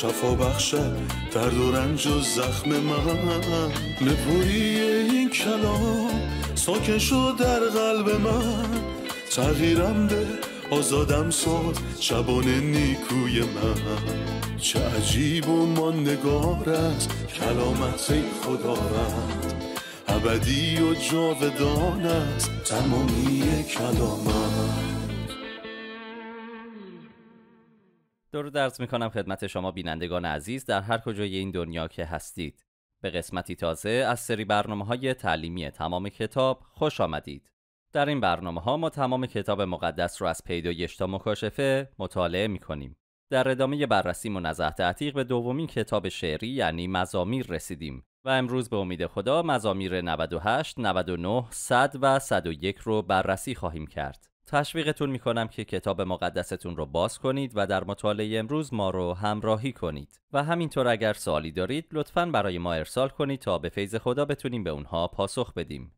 شفا بخشد درد و رنج و زخم من نپوری این کلام ساکن شد در قلب من تغییرم به آزادم ساد شبانه نیکوی من چه عجیب و ما است کلامت خدا رد ابدی و جاودانت است تمامی کلامت درود درس میکنم خدمت شما بینندگان عزیز در هر کجای این دنیا که هستید به قسمتی تازه از سری برنامه های تعلیمی تمام کتاب خوش آمدید در این برنامه ها ما تمام کتاب مقدس رو از پیدایش تا مکاشفه مطالعه میکنیم در ادامه بررسی و تعتیق عتیق به دومین کتاب شعری یعنی مزامیر رسیدیم و امروز به امید خدا مزامیر 98, 99, 100 و 101 رو بررسی خواهیم کرد. تشویقتون میکنم که کتاب مقدستون رو باز کنید و در مطالعه امروز ما رو همراهی کنید و همینطور اگر سوالی دارید لطفا برای ما ارسال کنید تا به فیض خدا بتونیم به اونها پاسخ بدیم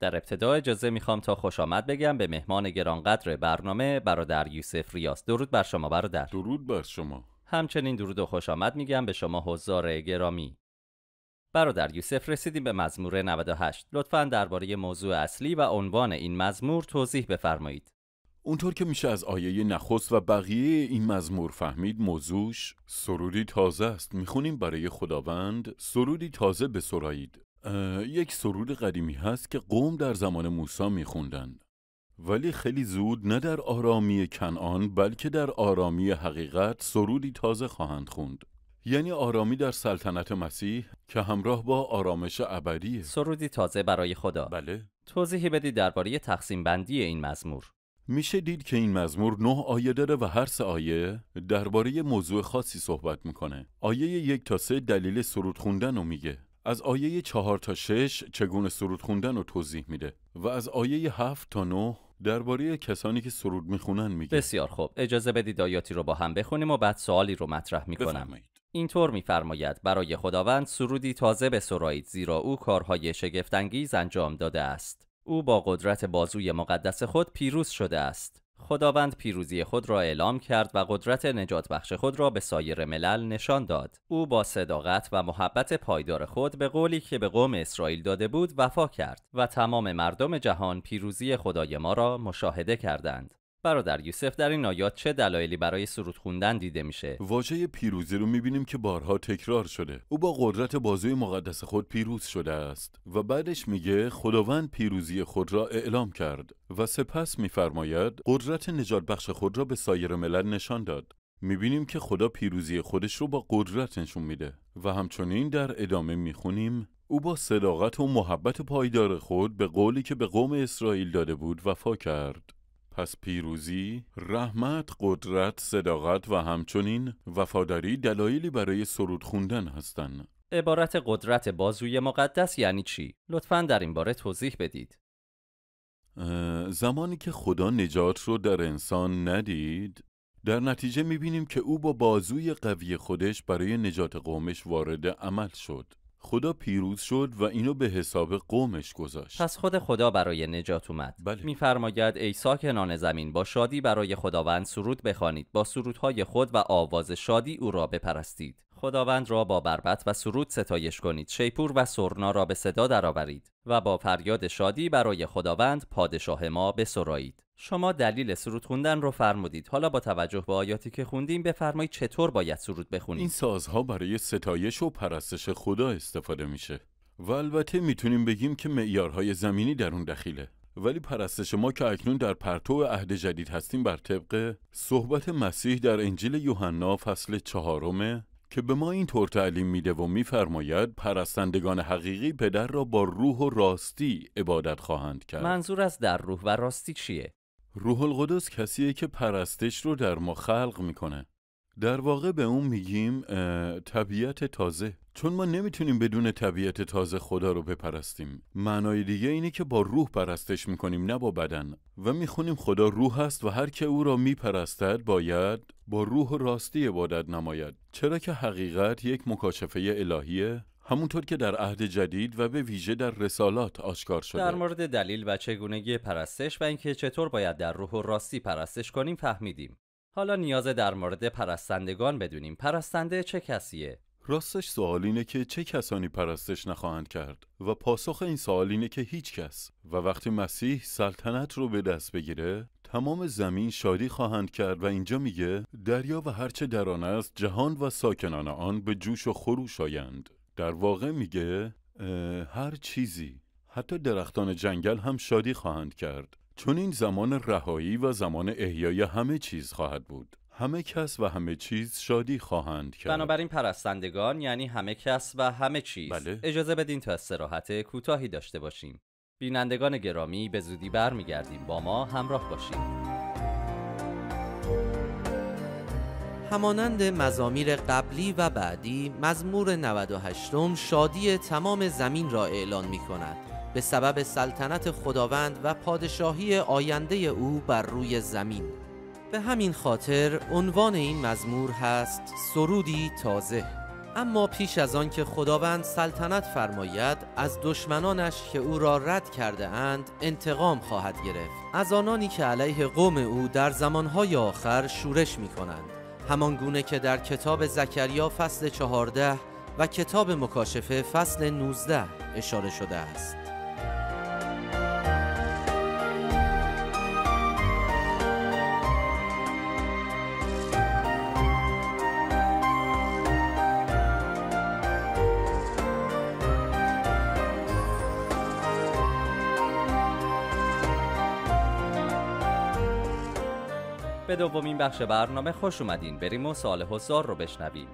در ابتدا اجازه میخوام تا خوش آمد بگم به مهمان گرانقدر برنامه برادر یوسف ریاس درود بر شما برادر درود بر شما همچنین درود و خوش آمد میگم به شما حضار گرامی برادر یوسف رسیدیم به مزمور 98 لطفا درباره موضوع اصلی و عنوان این مزمور توضیح بفرمایید اونطور که میشه از آیه نخست و بقیه این مزمور فهمید موضوعش سرودی تازه است میخونیم برای خداوند سرودی تازه بسرایید یک سرود قدیمی هست که قوم در زمان موسی میخوندند. ولی خیلی زود نه در آرامی کنعان بلکه در آرامی حقیقت سرودی تازه خواهند خوند یعنی آرامی در سلطنت مسیح که همراه با آرامش ابدی سرودی تازه برای خدا بله توضیحی بدید درباره تقسیم بندی این مزمور میشه دید که این مزمور نه آیه داره و هر سه آیه درباره موضوع خاصی صحبت میکنه آیه یک تا سه دلیل سرود خوندن رو میگه از آیه چهار تا شش چگونه سرود خوندن رو توضیح میده و از آیه هفت تا نه درباره کسانی که سرود میخونن میگه بسیار خوب اجازه بدید آیاتی رو با هم بخونیم و بعد سوالی رو مطرح میکنم اینطور می‌فرماید برای خداوند سرودی تازه به سرایید زیرا او کارهای شگفتانگیز انجام داده است او با قدرت بازوی مقدس خود پیروز شده است خداوند پیروزی خود را اعلام کرد و قدرت نجات بخش خود را به سایر ملل نشان داد. او با صداقت و محبت پایدار خود به قولی که به قوم اسرائیل داده بود وفا کرد و تمام مردم جهان پیروزی خدای ما را مشاهده کردند. برادر یوسف در این آیات چه دلایلی برای سرود خوندن دیده میشه واژه پیروزی رو میبینیم که بارها تکرار شده او با قدرت بازوی مقدس خود پیروز شده است و بعدش میگه خداوند پیروزی خود را اعلام کرد و سپس میفرماید قدرت نجات بخش خود را به سایر ملل نشان داد میبینیم که خدا پیروزی خودش رو با قدرت نشون میده و همچنین در ادامه میخونیم او با صداقت و محبت پایدار خود به قولی که به قوم اسرائیل داده بود وفا کرد پس پیروزی، رحمت، قدرت، صداقت و همچنین وفاداری دلایلی برای سرود خوندن هستند. عبارت قدرت بازوی مقدس یعنی چی؟ لطفا در این باره توضیح بدید. زمانی که خدا نجات رو در انسان ندید در نتیجه میبینیم که او با بازوی قوی خودش برای نجات قومش وارد عمل شد خدا پیروز شد و اینو به حساب قومش گذاشت پس خود خدا برای نجات اومد بله. میفرماید ای ساکنان زمین با شادی برای خداوند سرود بخوانید با سرودهای خود و آواز شادی او را بپرستید خداوند را با بربت و سرود ستایش کنید شیپور و سرنا را به صدا درآورید و با فریاد شادی برای خداوند پادشاه ما بسرایید شما دلیل سرود خوندن رو فرمودید حالا با توجه به آیاتی که خوندیم بفرمایید چطور باید سرود بخونیم این سازها برای ستایش و پرستش خدا استفاده میشه و البته میتونیم بگیم که معیارهای زمینی در اون دخیله ولی پرستش ما که اکنون در پرتو عهد جدید هستیم بر طبق صحبت مسیح در انجیل یوحنا فصل چهارمه که به ما این طور تعلیم میده و میفرماید پرستندگان حقیقی پدر را با روح و راستی عبادت خواهند کرد منظور از در روح و راستی چیه روح القدس کسیه که پرستش رو در ما خلق میکنه در واقع به اون میگیم طبیعت تازه چون ما نمیتونیم بدون طبیعت تازه خدا رو بپرستیم معنای دیگه اینه که با روح پرستش میکنیم نه با بدن و میخونیم خدا روح است و هر که او را میپرستد باید با روح راستی عبادت نماید چرا که حقیقت یک مکاشفه الهیه همونطور که در عهد جدید و به ویژه در رسالات آشکار شده در مورد دلیل و چگونگی پرستش و اینکه چطور باید در روح و راستی پرستش کنیم فهمیدیم حالا نیاز در مورد پرستندگان بدونیم پرستنده چه کسیه راستش سوال اینه که چه کسانی پرستش نخواهند کرد و پاسخ این سوال اینه که هیچ کس و وقتی مسیح سلطنت رو به دست بگیره تمام زمین شادی خواهند کرد و اینجا میگه دریا و هرچه در آن است جهان و ساکنان آن به جوش و خروش آیند در واقع میگه هر چیزی حتی درختان جنگل هم شادی خواهند کرد چون این زمان رهایی و زمان احیای همه چیز خواهد بود همه کس و همه چیز شادی خواهند کرد بنابراین پرستندگان یعنی همه کس و همه چیز بله. اجازه بدین تا استراحت کوتاهی داشته باشیم بینندگان گرامی به زودی برمیگردیم با ما همراه باشید همانند مزامیر قبلی و بعدی مزمور 98 شادی تمام زمین را اعلان می کند به سبب سلطنت خداوند و پادشاهی آینده او بر روی زمین به همین خاطر عنوان این مزمور هست سرودی تازه اما پیش از آن که خداوند سلطنت فرماید از دشمنانش که او را رد کرده اند انتقام خواهد گرفت از آنانی که علیه قوم او در زمانهای آخر شورش می کنند همان گونه که در کتاب زکریا فصل 14 و کتاب مکاشفه فصل 19 اشاره شده است به دومین بخش برنامه خوش اومدین بریم و سال حسار رو بشنویم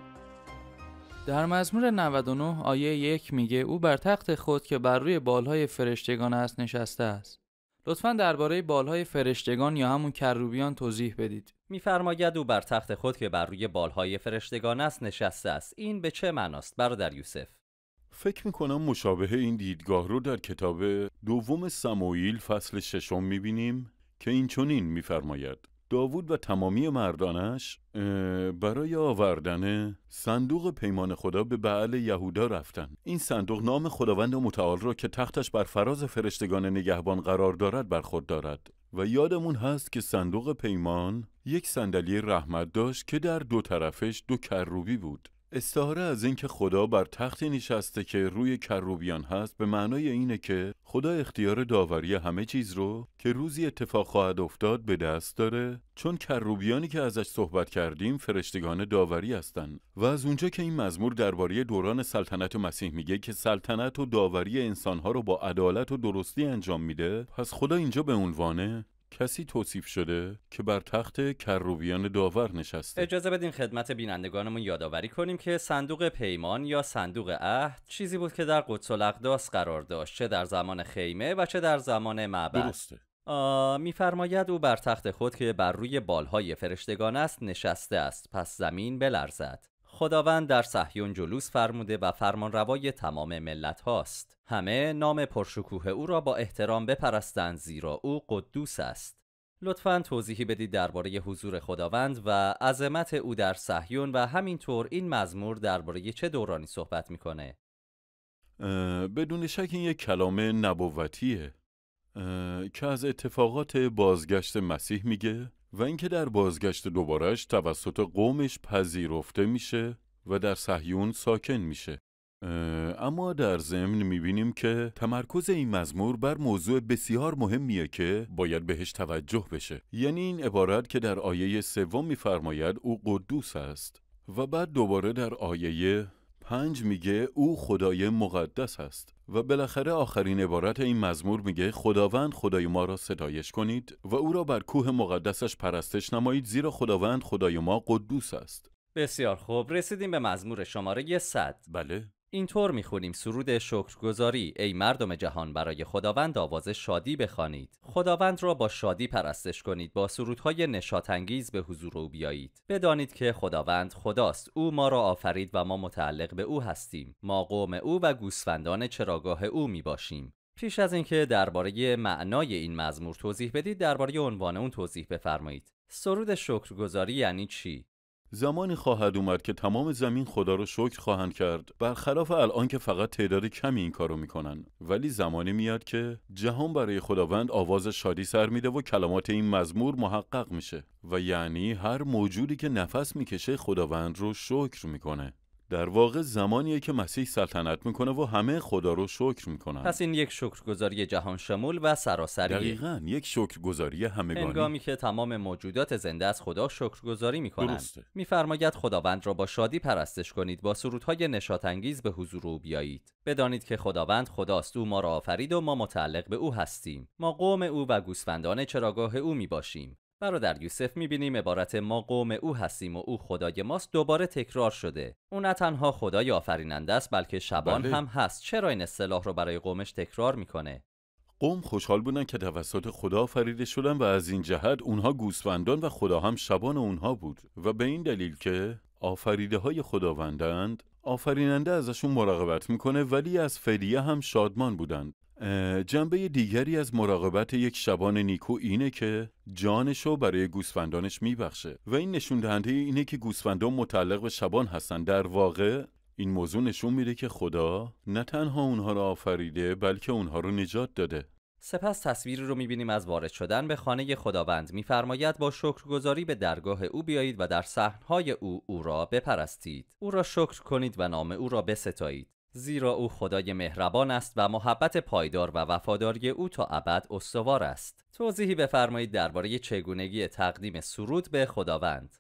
در مزمور 99 آیه یک میگه او بر تخت خود که بر روی بالهای فرشتگان است نشسته است لطفا درباره بالهای فرشتگان یا همون کروبیان توضیح بدید میفرماید او بر تخت خود که بر روی بالهای فرشتگان است نشسته است این به چه معناست برادر یوسف فکر میکنم مشابه این دیدگاه رو در کتاب دوم سموئیل فصل ششم میبینیم که این چنین میفرماید داوود و تمامی مردانش برای آوردن صندوق پیمان خدا به بعل یهودا رفتند این صندوق نام خداوند متعال را که تختش بر فراز فرشتگان نگهبان قرار دارد بر خود دارد و یادمون هست که صندوق پیمان یک صندلی رحمت داشت که در دو طرفش دو کروبی بود استعاره از اینکه خدا بر تختی نشسته که روی کروبیان هست به معنای اینه که خدا اختیار داوری همه چیز رو که روزی اتفاق خواهد افتاد به دست داره چون کروبیانی که ازش صحبت کردیم فرشتگان داوری هستند و از اونجا که این مزمور درباره دوران سلطنت مسیح میگه که سلطنت و داوری انسانها رو با عدالت و درستی انجام میده پس خدا اینجا به عنوان کسی توصیف شده که بر تخت کروبیان داور نشسته اجازه بدین خدمت بینندگانمون یادآوری کنیم که صندوق پیمان یا صندوق عهد چیزی بود که در قدس الاقداس قرار داشت چه در زمان خیمه و چه در زمان معبد درسته میفرماید او بر تخت خود که بر روی بالهای فرشتگان است نشسته است پس زمین بلرزد خداوند در صهیون جلوس فرموده و فرمان روای تمام ملت هاست همه نام پرشکوه او را با احترام بپرستند زیرا او قدوس است لطفا توضیحی بدید درباره حضور خداوند و عظمت او در صحیون و همینطور این مزمور درباره چه دورانی صحبت میکنه بدون شک این یک کلام نبوتیه که از اتفاقات بازگشت مسیح میگه و اینکه در بازگشت دوبارش توسط قومش پذیرفته میشه و در صهیون ساکن میشه اما در ضمن میبینیم که تمرکز این مزمور بر موضوع بسیار مهمیه که باید بهش توجه بشه یعنی این عبارت که در آیه سوم میفرماید او قدوس است و بعد دوباره در آیه پنج میگه او خدای مقدس است و بالاخره آخرین عبارت این مزمور میگه خداوند خدای ما را ستایش کنید و او را بر کوه مقدسش پرستش نمایید زیرا خداوند خدای ما قدوس است بسیار خوب رسیدیم به مزمور شماره 100 بله اینطور میخونیم سرود شکرگزاری ای مردم جهان برای خداوند آواز شادی بخوانید خداوند را با شادی پرستش کنید با سرودهای نشاتانگیز به حضور او بیایید بدانید که خداوند خداست او ما را آفرید و ما متعلق به او هستیم ما قوم او و گوسفندان چراگاه او میباشیم پیش از اینکه درباره معنای این مزمور توضیح بدید درباره عنوان اون توضیح بفرمایید سرود شکرگزاری یعنی چی زمانی خواهد اومد که تمام زمین خدا رو شکر خواهند کرد برخلاف الان که فقط تعداد کمی این کارو میکنن ولی زمانی میاد که جهان برای خداوند آواز شادی سر میده و کلمات این مزمور محقق میشه و یعنی هر موجودی که نفس میکشه خداوند رو شکر میکنه در واقع زمانیه که مسیح سلطنت میکنه و همه خدا رو شکر میکنن پس این یک شکرگزاری جهان شمول و سراسری دقیقا یک شکرگزاری همگانی هنگامی که تمام موجودات زنده از خدا شکرگزاری میکنن میفرماید خداوند را با شادی پرستش کنید با سرودهای نشاط انگیز به حضور او بیایید بدانید که خداوند خداست او ما را آفرید و ما متعلق به او هستیم ما قوم او و گوسفندان چراگاه او می برادر یوسف میبینیم عبارت ما قوم او هستیم و او خدای ماست دوباره تکرار شده او نه تنها خدای آفریننده است بلکه شبان بله. هم هست چرا این اصطلاح رو برای قومش تکرار میکنه قوم خوشحال بودن که توسط خدا آفریده شدن و از این جهت اونها گوسفندان و خدا هم شبان اونها بود و به این دلیل که آفریده های خداوندند آفریننده ازشون مراقبت میکنه ولی از فریه هم شادمان بودند جنبه دیگری از مراقبت یک شبان نیکو اینه که جانشو برای گوسفندانش میبخشه و این نشون دهنده اینه که گوسفندان متعلق به شبان هستن در واقع این موضوع نشون میده که خدا نه تنها اونها را آفریده بلکه اونها رو نجات داده سپس تصویری رو میبینیم از وارد شدن به خانه خداوند میفرماید با شکرگزاری به درگاه او بیایید و در صحنهای او او را بپرستید او را شکر کنید و نام او را بستایید زیرا او خدای مهربان است و محبت پایدار و وفاداری او تا ابد استوار است. توضیحی بفرمایید درباره چگونگی تقدیم سرود به خداوند.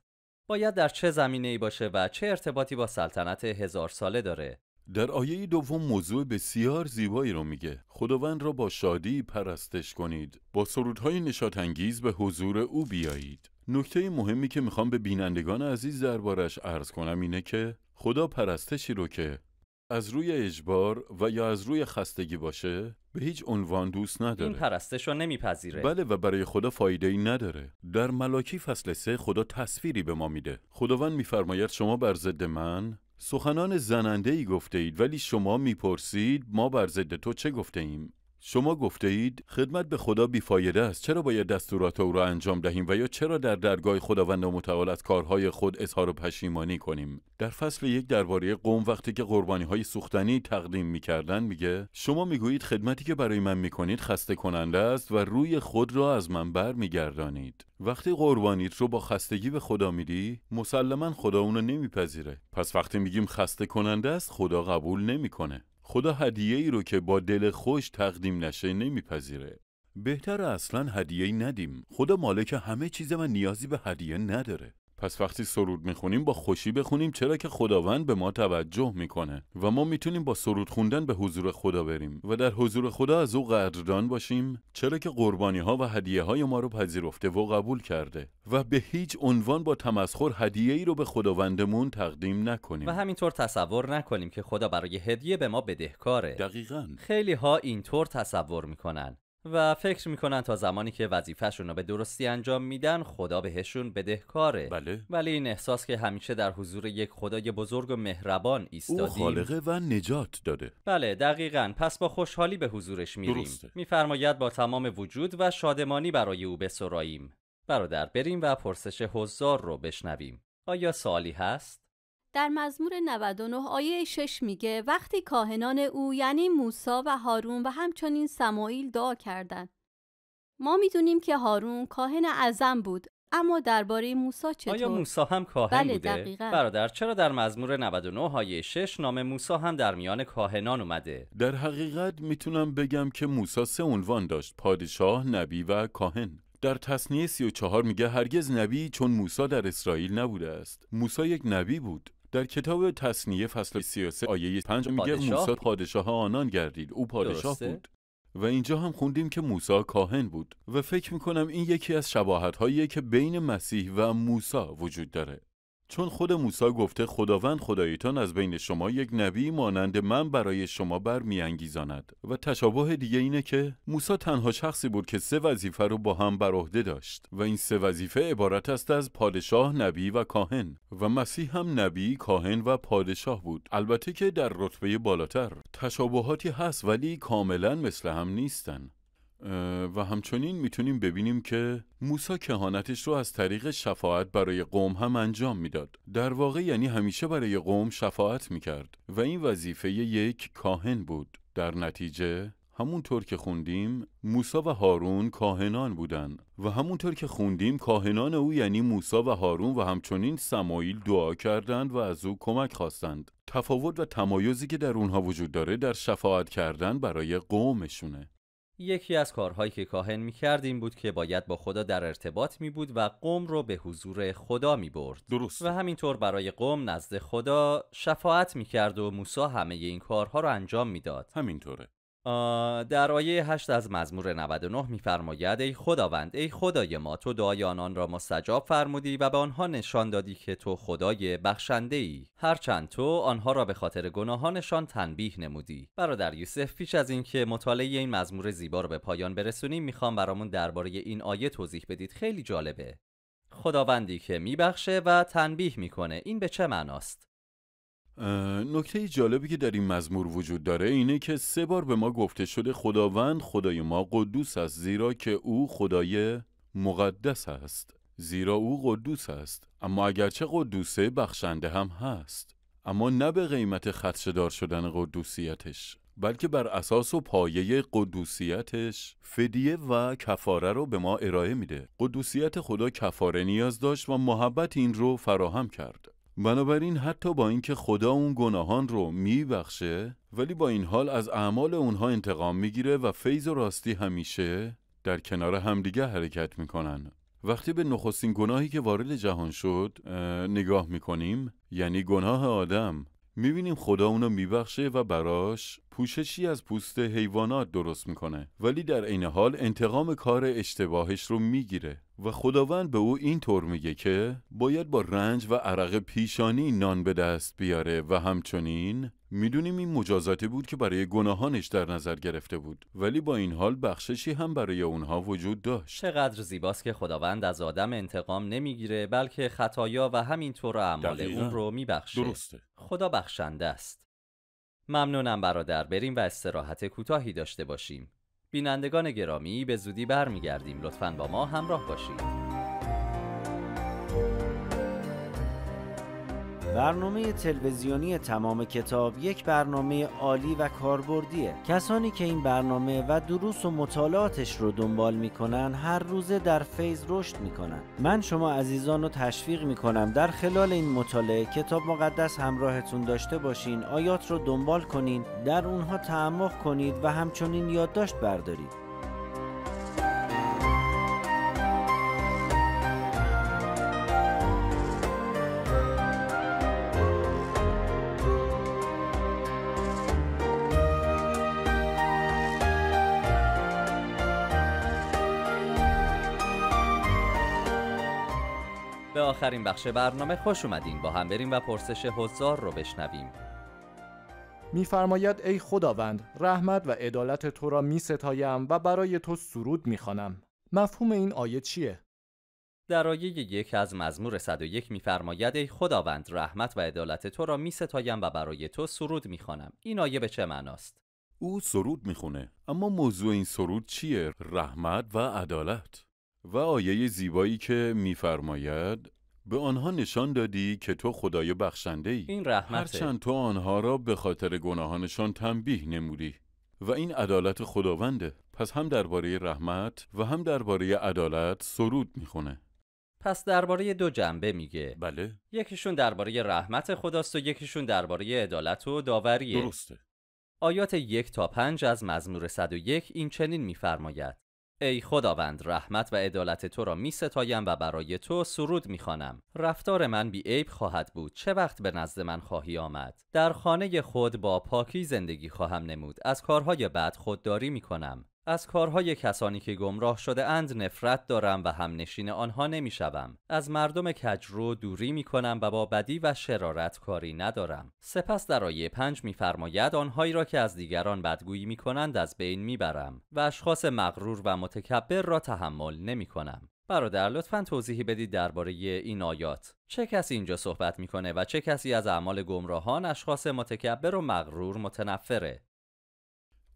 باید در چه زمینه ای باشه و چه ارتباطی با سلطنت هزار ساله داره؟ در آیه دوم موضوع بسیار زیبایی رو میگه خداوند را با شادی پرستش کنید با سرودهای انگیز به حضور او بیایید نکته مهمی که میخوام به بینندگان عزیز دربارش عرض کنم اینه که خدا پرستشی رو که از روی اجبار و یا از روی خستگی باشه به هیچ عنوان دوست نداره این پرستش رو نمیپذیره بله و برای خدا فایده ای نداره در ملاکی فصل سه خدا تصویری به ما میده خداوند میفرماید شما بر ضد من سخنان زننده ای گفته اید ولی شما میپرسید ما بر ضد تو چه گفته ایم شما گفته اید خدمت به خدا بیفایده است چرا باید دستورات او را انجام دهیم و یا چرا در درگاه خداوند متعال از کارهای خود اظهار و پشیمانی کنیم در فصل یک درباره قوم وقتی که قربانی های سوختنی تقدیم کردند میگه شما میگویید خدمتی که برای من میکنید خسته کننده است و روی خود را از من بر میگردانید وقتی قربانیت رو با خستگی به خدا میدی مسلما خدا اونو نمیپذیره پس وقتی میگیم خسته کننده است خدا قبول نمیکنه خدا هدیه ای رو که با دل خوش تقدیم نشه نمیپذیره بهتر اصلا هدیه ای ندیم خدا مالک همه چیز و نیازی به هدیه نداره پس وقتی سرود میخونیم با خوشی بخونیم چرا که خداوند به ما توجه میکنه و ما میتونیم با سرود خوندن به حضور خدا بریم و در حضور خدا از او قدردان باشیم چرا که قربانی ها و هدیه های ما رو پذیرفته و قبول کرده و به هیچ عنوان با تمسخر هدیه ای رو به خداوندمون تقدیم نکنیم و همینطور تصور نکنیم که خدا برای هدیه به ما بدهکاره دقیقا خیلی ها اینطور تصور میکنن و فکر میکنن تا زمانی که وظیفهشون رو به درستی انجام میدن خدا بهشون بدهکاره بله ولی این احساس که همیشه در حضور یک خدای بزرگ و مهربان ایستادیم او خالقه و نجات داده بله دقیقا پس با خوشحالی به حضورش میریم میفرماید با تمام وجود و شادمانی برای او بسراییم برادر بریم و پرسش حضار رو بشنویم آیا سالی هست؟ در مزمور 99 آیه 6 میگه وقتی کاهنان او یعنی موسا و هارون و همچنین سمایل دعا کردند. ما میدونیم که هارون کاهن اعظم بود اما درباره موسا چطور؟ آیا موسا هم کاهن بله بوده؟ دقیقا. برادر چرا در مزمور 99 آیه 6 نام موسا هم در میان کاهنان اومده؟ در حقیقت میتونم بگم که موسا سه عنوان داشت پادشاه، نبی و کاهن در تصنیه 34 میگه هرگز نبی چون موسا در اسرائیل نبوده است موسا یک نبی بود در کتاب تصنیه فصل 33 آیه 5 میگه موسی پادشاه آنان گردید او پادشاه بود و اینجا هم خوندیم که موسی کاهن بود و فکر میکنم این یکی از شباهت هایی که بین مسیح و موسی وجود داره چون خود موسا گفته خداوند خدایتان از بین شما یک نبی مانند من برای شما برمیانگیزاند و تشابه دیگه اینه که موسا تنها شخصی بود که سه وظیفه رو با هم بر عهده داشت و این سه وظیفه عبارت است از پادشاه نبی و کاهن و مسیح هم نبی کاهن و پادشاه بود البته که در رتبه بالاتر تشابهاتی هست ولی کاملا مثل هم نیستن و همچنین میتونیم ببینیم که موسا کهانتش رو از طریق شفاعت برای قوم هم انجام میداد در واقع یعنی همیشه برای قوم شفاعت میکرد و این وظیفه یک کاهن بود در نتیجه همونطور که خوندیم موسا و هارون کاهنان بودن و همونطور که خوندیم کاهنان او یعنی موسا و هارون و همچنین سمایل دعا کردند و از او کمک خواستند تفاوت و تمایزی که در اونها وجود داره در شفاعت کردن برای قومشونه یکی از کارهایی که کاهن کرد این بود که باید با خدا در ارتباط می بود و قوم رو به حضور خدا می برد درست و همینطور برای قوم نزد خدا شفاعت می کرد و موسا همه این کارها رو انجام میداد همینطوره در آیه 8 از مزمور 99 میفرماید ای خداوند ای خدای ما تو دعای آنان را مستجاب فرمودی و به آنها نشان دادی که تو خدای بخشنده ای هرچند تو آنها را به خاطر گناهانشان تنبیه نمودی برادر یوسف پیش از اینکه مطالعه این مزمور زیبا را به پایان برسونیم میخوام برامون درباره این آیه توضیح بدید خیلی جالبه خداوندی که میبخشه و تنبیه میکنه این به چه معناست نکته جالبی که در این مزمور وجود داره اینه که سه بار به ما گفته شده خداوند خدای ما قدوس است زیرا که او خدای مقدس است زیرا او قدوس است اما اگرچه قدوسه بخشنده هم هست اما نه به قیمت خدشدار شدن قدوسیتش بلکه بر اساس و پایه قدوسیتش فدیه و کفاره رو به ما ارائه میده قدوسیت خدا کفاره نیاز داشت و محبت این رو فراهم کرد بنابراین حتی با اینکه خدا اون گناهان رو میبخشه ولی با این حال از اعمال اونها انتقام میگیره و فیض و راستی همیشه در کنار همدیگه حرکت میکنن وقتی به نخستین گناهی که وارد جهان شد نگاه میکنیم یعنی گناه آدم میبینیم خدا اونو میبخشه و براش پوششی از پوست حیوانات درست میکنه ولی در عین حال انتقام کار اشتباهش رو میگیره و خداوند به او این طور میگه که باید با رنج و عرق پیشانی نان به دست بیاره و همچنین میدونیم این مجازاتی بود که برای گناهانش در نظر گرفته بود ولی با این حال بخششی هم برای اونها وجود داشت چقدر زیباست که خداوند از آدم انتقام نمیگیره بلکه خطایا و همینطور اعمال اون رو میبخشه درسته خدا بخشنده است ممنونم برادر بریم و استراحت کوتاهی داشته باشیم بینندگان گرامی به زودی برمیگردیم لطفا با ما همراه باشید برنامه تلویزیونی تمام کتاب یک برنامه عالی و کاربردیه. کسانی که این برنامه و دروس و مطالعاتش رو دنبال میکنن هر روزه در فیز رشد میکنن. من شما عزیزان رو تشویق میکنم در خلال این مطالعه کتاب مقدس همراهتون داشته باشین، آیات رو دنبال کنین، در اونها تعمق کنید و همچنین یادداشت بردارید. آخرین بخش برنامه خوش اومدین با هم بریم و پرسش حضار رو بشنویم میفرماید ای خداوند رحمت و عدالت تو را می ستایم و برای تو سرود می مفهوم این آیه چیه؟ در آیه یک از مزمور 101 میفرماید ای خداوند رحمت و عدالت تو را می ستایم و برای تو سرود می این آیه به چه معناست؟ او سرود میخونه اما موضوع این سرود چیه؟ رحمت و عدالت و آیه زیبایی که میفرماید به آنها نشان دادی که تو خدای بخشنده ای این رحمته هرچند تو آنها را به خاطر گناهانشان تنبیه نمودی و این عدالت خداونده پس هم درباره رحمت و هم درباره عدالت سرود میخونه پس درباره دو جنبه میگه بله یکیشون درباره رحمت خداست و یکیشون درباره عدالت و داوریه درسته آیات یک تا پنج از مزمور 101 این چنین میفرماید ای خداوند رحمت و عدالت تو را می ستایم و برای تو سرود می خانم. رفتار من بی عیب خواهد بود چه وقت به نزد من خواهی آمد در خانه خود با پاکی زندگی خواهم نمود از کارهای بد خودداری می کنم از کارهای کسانی که گمراه شده اند نفرت دارم و همنشین آنها نمیشوم. از مردم کجرو دوری می کنم و با بدی و شرارت کاری ندارم. سپس در آیه پنج میفرماید آنهایی را که از دیگران بدگویی می کنند از بین میبرم و اشخاص مغرور و متکبر را تحمل نمی کنم. برادر لطفا توضیحی بدید درباره این آیات چه کسی اینجا صحبت میکنه و چه کسی از اعمال گمراهان اشخاص متکبر و مغرور متنفره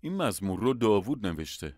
این مزمور رو داوود نوشته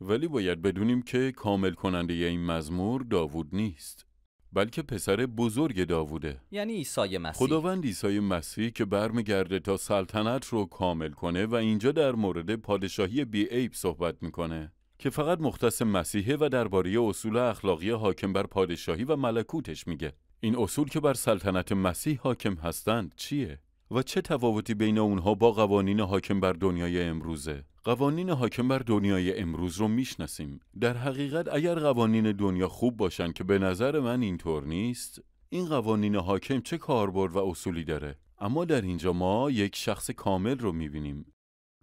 ولی باید بدونیم که کامل کننده این مزمور داوود نیست بلکه پسر بزرگ داووده یعنی عیسی مسیح خداوند عیسی مسیح که برمیگرده تا سلطنت رو کامل کنه و اینجا در مورد پادشاهی بیعیب صحبت میکنه که فقط مختص مسیحه و درباره اصول اخلاقی حاکم بر پادشاهی و ملکوتش میگه این اصول که بر سلطنت مسیح حاکم هستند چیه و چه تفاوتی بین اونها با قوانین حاکم بر دنیای امروزه قوانین حاکم بر دنیای امروز رو میشناسیم در حقیقت اگر قوانین دنیا خوب باشن که به نظر من اینطور نیست این قوانین حاکم چه کاربرد و اصولی داره اما در اینجا ما یک شخص کامل رو میبینیم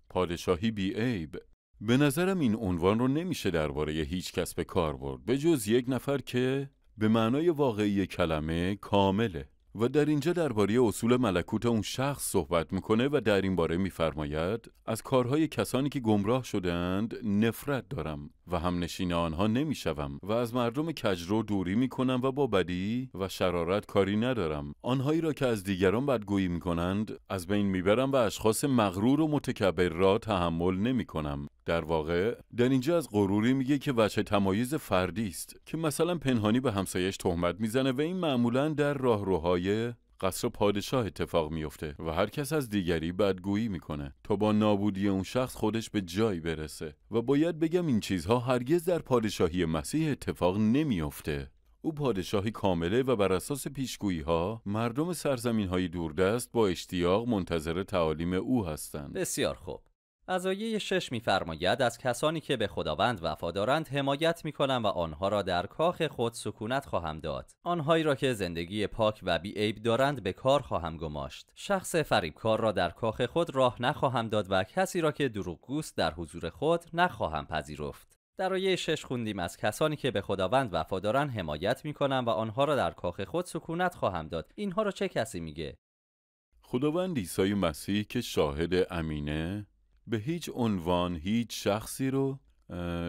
پادشاهی بیعیب به نظرم این عنوان رو نمیشه درباره هیچ کس به کار برد به جز یک نفر که به معنای واقعی کلمه کامله و در اینجا درباره اصول ملکوت اون شخص صحبت میکنه و در این باره میفرماید از کارهای کسانی که گمراه شدهاند نفرت دارم و هم نشین آنها نمیشوم و از مردم کجرو دوری میکنم و با بدی و شرارت کاری ندارم آنهایی را که از دیگران بدگویی میکنند از بین میبرم و اشخاص مغرور و متکبر را تحمل نمیکنم در واقع در اینجا از غروری میگه که وجه تمایز فردی است که مثلا پنهانی به همسایش تهمت میزنه و این معمولا در راهروهای سایه قصر پادشاه اتفاق میفته و هر کس از دیگری بدگویی میکنه تا با نابودی اون شخص خودش به جایی برسه و باید بگم این چیزها هرگز در پادشاهی مسیح اتفاق نمیفته او پادشاهی کامله و بر اساس پیشگویی ها مردم سرزمین های دوردست با اشتیاق منتظر تعالیم او هستند. بسیار خوب. از آیه 6 میفرماید از کسانی که به خداوند وفادارند حمایت میکنم و آنها را در کاخ خود سکونت خواهم داد آنهایی را که زندگی پاک و بیعیب دارند به کار خواهم گماشت شخص فریبکار را در کاخ خود راه نخواهم داد و کسی را که دروغگوست در حضور خود نخواهم پذیرفت در آیه شش خوندیم از کسانی که به خداوند وفادارند حمایت میکنم و آنها را در کاخ خود سکونت خواهم داد اینها را چه کسی میگه خداوند مسیح که شاهد امینه به هیچ عنوان هیچ شخصی رو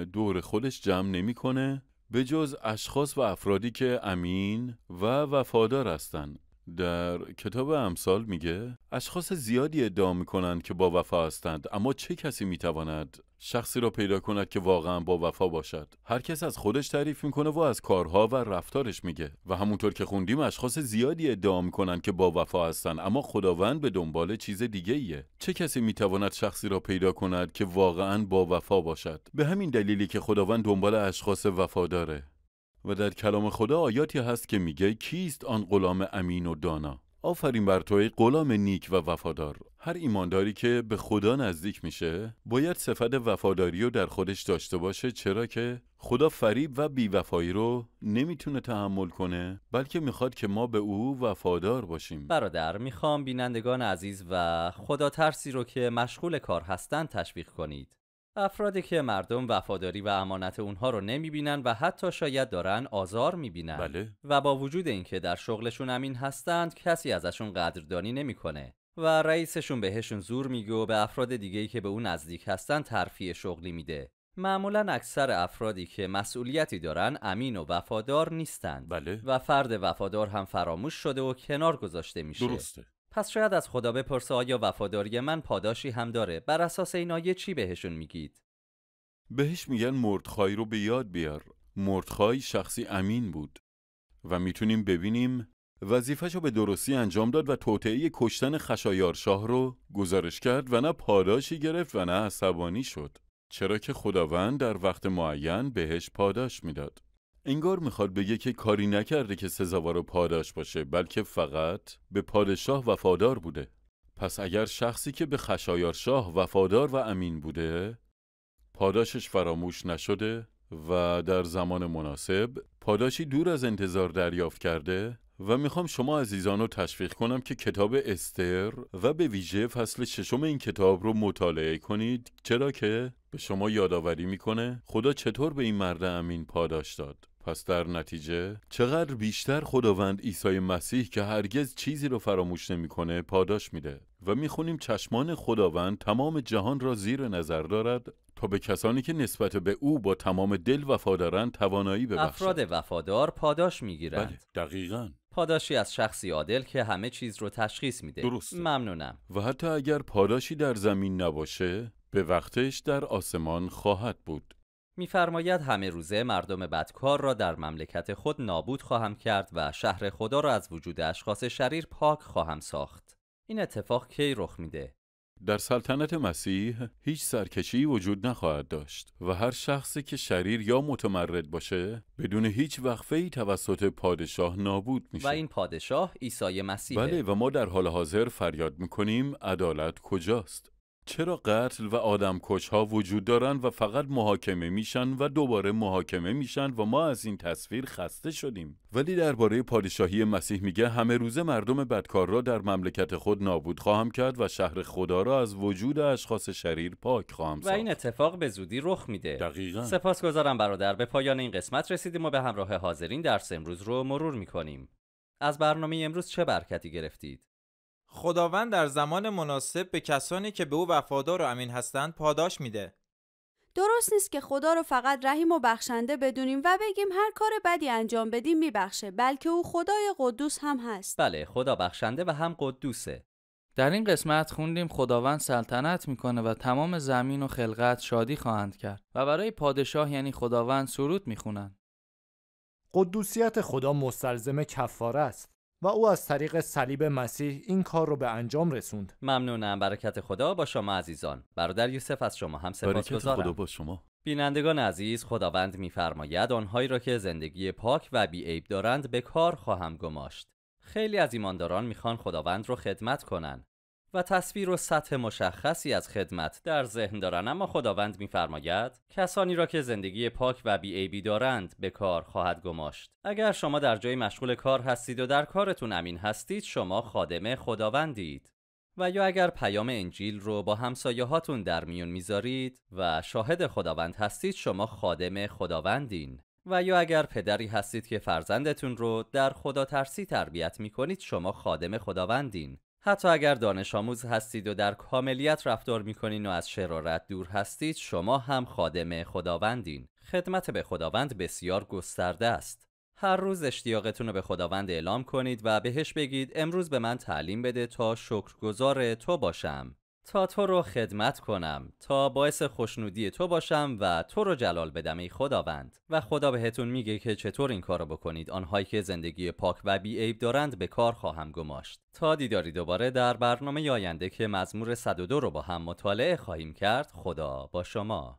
دور خودش جمع نمیکنه به جز اشخاص و افرادی که امین و وفادار هستند در کتاب امثال میگه اشخاص زیادی ادعا میکنند که با وفا هستند اما چه کسی میتواند شخصی را پیدا کند که واقعا با وفا باشد هر کس از خودش تعریف میکنه و از کارها و رفتارش میگه و همونطور که خوندیم اشخاص زیادی ادعا کنند که با وفا هستن اما خداوند به دنبال چیز دیگه چه کسی میتواند شخصی را پیدا کند که واقعا با وفا باشد به همین دلیلی که خداوند دنبال اشخاص داره. و در کلام خدا آیاتی هست که میگه کیست آن غلام امین و دانا آفرین بر توی غلام نیک و وفادار هر ایمانداری که به خدا نزدیک میشه باید صفت وفاداری رو در خودش داشته باشه چرا که خدا فریب و بیوفایی رو نمیتونه تحمل کنه بلکه میخواد که ما به او وفادار باشیم برادر میخوام بینندگان عزیز و خدا ترسی رو که مشغول کار هستند تشویق کنید افرادی که مردم وفاداری و امانت اونها رو نمیبینن و حتی شاید دارن آزار میبینن بله. و با وجود اینکه در شغلشون امین هستند کسی ازشون قدردانی نمیکنه و رئیسشون بهشون زور میگه و به افراد دیگهی که به اون نزدیک هستن ترفیع شغلی میده معمولا اکثر افرادی که مسئولیتی دارن امین و وفادار نیستند بله. و فرد وفادار هم فراموش شده و کنار گذاشته میشه درسته پس شاید از خدا بپرسه آیا وفاداری من پاداشی هم داره بر اساس این آیه چی بهشون میگید بهش میگن مردخای رو به یاد بیار مردخای شخصی امین بود و میتونیم ببینیم وظیفش به درستی انجام داد و توطعه کشتن خشایارشاه رو گزارش کرد و نه پاداشی گرفت و نه عصبانی شد چرا که خداوند در وقت معین بهش پاداش میداد انگار میخواد بگه که کاری نکرده که سزاوار و پاداش باشه بلکه فقط به پادشاه وفادار بوده پس اگر شخصی که به خشایارشاه وفادار و امین بوده پاداشش فراموش نشده و در زمان مناسب پاداشی دور از انتظار دریافت کرده و میخوام شما عزیزان رو تشویق کنم که کتاب استر و به ویژه فصل ششم این کتاب رو مطالعه کنید چرا که به شما یادآوری میکنه خدا چطور به این مرد امین پاداش داد پس در نتیجه چقدر بیشتر خداوند عیسی مسیح که هرگز چیزی رو فراموش نمیکنه پاداش میده و میخونیم چشمان خداوند تمام جهان را زیر نظر دارد تا به کسانی که نسبت به او با تمام دل وفادارن توانایی ببخشد افراد وفادار پاداش میگیرند بله دقیقاً پاداشی از شخصی عادل که همه چیز رو تشخیص میده درست ممنونم و حتی اگر پاداشی در زمین نباشه به وقتش در آسمان خواهد بود میفرماید همه روزه مردم بدکار را در مملکت خود نابود خواهم کرد و شهر خدا را از وجود اشخاص شریر پاک خواهم ساخت این اتفاق کی رخ میده در سلطنت مسیح هیچ سرکشی وجود نخواهد داشت و هر شخصی که شریر یا متمرد باشه بدون هیچ وقفه ای توسط پادشاه نابود میشه و این پادشاه عیسی مسیح بله و ما در حال حاضر فریاد میکنیم عدالت کجاست چرا قتل و آدمکش ها وجود دارن و فقط محاکمه میشن و دوباره محاکمه میشن و ما از این تصویر خسته شدیم ولی درباره پادشاهی مسیح میگه همه روزه مردم بدکار را در مملکت خود نابود خواهم کرد و شهر خدا را از وجود اشخاص شریر پاک خواهم ساخت و این اتفاق به زودی رخ میده دقیقا سپاسگزارم برادر به پایان این قسمت رسیدیم و به همراه حاضرین درس امروز رو مرور میکنیم از برنامه امروز چه برکتی گرفتید خداوند در زمان مناسب به کسانی که به او وفادار و امین هستند پاداش میده. درست نیست که خدا رو فقط رحیم و بخشنده بدونیم و بگیم هر کار بدی انجام بدیم میبخشه بلکه او خدای قدوس هم هست. بله خدا بخشنده و هم قدوسه. در این قسمت خوندیم خداوند سلطنت میکنه و تمام زمین و خلقت شادی خواهند کرد و برای پادشاه یعنی خداوند سرود میخونند. قدوسیت خدا مستلزم کفاره است. و او از طریق صلیب مسیح این کار رو به انجام رسوند ممنونم برکت خدا با شما عزیزان برادر یوسف از شما هم سپاسگزارم خدا با شما بینندگان عزیز خداوند میفرماید آنهایی را که زندگی پاک و بیعیب دارند به کار خواهم گماشت خیلی از ایمانداران میخوان خداوند رو خدمت کنند. و تصویر و سطح مشخصی از خدمت در ذهن دارند اما خداوند میفرماید کسانی را که زندگی پاک و بیعیبی دارند به کار خواهد گماشت اگر شما در جای مشغول کار هستید و در کارتون امین هستید شما خادم خداوندید و یا اگر پیام انجیل رو با همسایه هاتون در میون میذارید و شاهد خداوند هستید شما خادم خداوندین و یا اگر پدری هستید که فرزندتون رو در خدا ترسی تربیت می شما خادم خداوندین حتی اگر دانش آموز هستید و در کاملیت رفتار میکنین و از شرارت دور هستید شما هم خادم خداوندین خدمت به خداوند بسیار گسترده است هر روز اشتیاقتون رو به خداوند اعلام کنید و بهش بگید امروز به من تعلیم بده تا شکرگزار تو باشم تا تو رو خدمت کنم تا باعث خوشنودی تو باشم و تو رو جلال بدم ای خداوند و خدا بهتون میگه که چطور این کارو بکنید آنهایی که زندگی پاک و بیعیب دارند به کار خواهم گماشت تا دیداری دوباره در برنامه آینده که مزمور 102 رو با هم مطالعه خواهیم کرد خدا با شما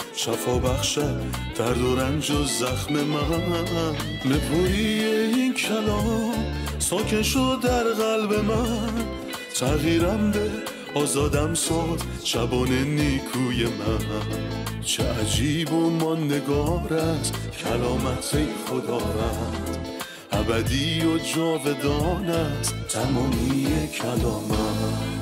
شفا بخشد درد و رنج و زخم من نپویی این کلام ساکن شد در قلب من تغییرم به آزادم ساد شبانه نیکوی من چه عجیب و ما نگارت کلامت ای خدا رد ابدی و جاودانت تمامی کلامت